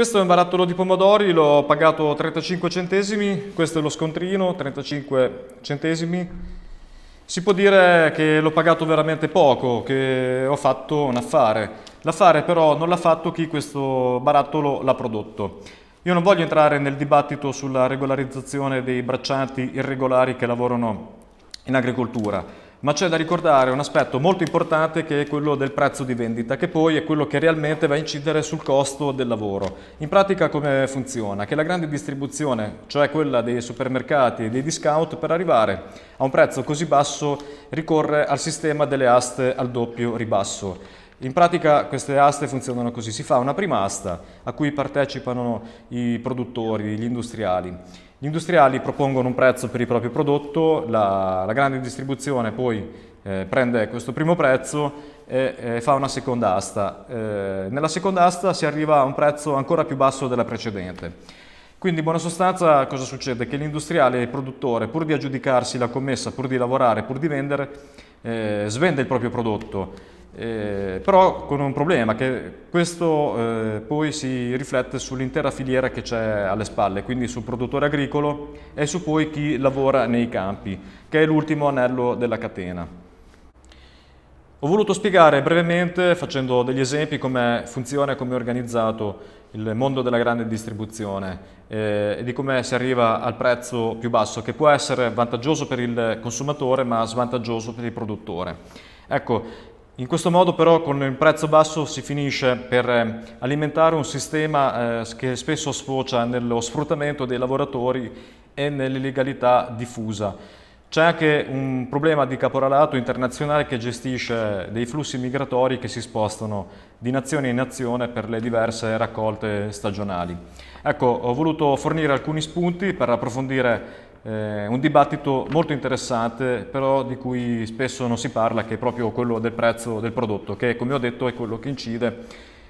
Questo è un barattolo di pomodori, l'ho pagato 35 centesimi, questo è lo scontrino, 35 centesimi. Si può dire che l'ho pagato veramente poco, che ho fatto un affare. L'affare però non l'ha fatto chi questo barattolo l'ha prodotto. Io non voglio entrare nel dibattito sulla regolarizzazione dei braccianti irregolari che lavorano in agricoltura ma c'è da ricordare un aspetto molto importante che è quello del prezzo di vendita, che poi è quello che realmente va a incidere sul costo del lavoro. In pratica come funziona? Che la grande distribuzione, cioè quella dei supermercati e dei discount, per arrivare a un prezzo così basso ricorre al sistema delle aste al doppio ribasso. In pratica queste aste funzionano così, si fa una prima asta a cui partecipano i produttori, gli industriali gli industriali propongono un prezzo per il proprio prodotto, la, la grande distribuzione poi eh, prende questo primo prezzo e eh, fa una seconda asta. Eh, nella seconda asta si arriva a un prezzo ancora più basso della precedente. Quindi in buona sostanza cosa succede? Che l'industriale e il produttore, pur di aggiudicarsi la commessa, pur di lavorare, pur di vendere, eh, svende il proprio prodotto eh, però con un problema che questo eh, poi si riflette sull'intera filiera che c'è alle spalle, quindi sul produttore agricolo e su poi chi lavora nei campi, che è l'ultimo anello della catena. Ho voluto spiegare brevemente, facendo degli esempi, come funziona e come è organizzato il mondo della grande distribuzione eh, e di come si arriva al prezzo più basso, che può essere vantaggioso per il consumatore ma svantaggioso per il produttore. Ecco, in questo modo però con il prezzo basso si finisce per eh, alimentare un sistema eh, che spesso sfocia nello sfruttamento dei lavoratori e nell'illegalità diffusa. C'è anche un problema di caporalato internazionale che gestisce dei flussi migratori che si spostano di nazione in nazione per le diverse raccolte stagionali. Ecco, ho voluto fornire alcuni spunti per approfondire eh, un dibattito molto interessante, però di cui spesso non si parla, che è proprio quello del prezzo del prodotto, che come ho detto è quello che incide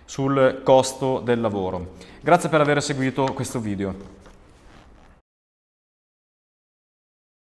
sul costo del lavoro. Grazie per aver seguito questo video.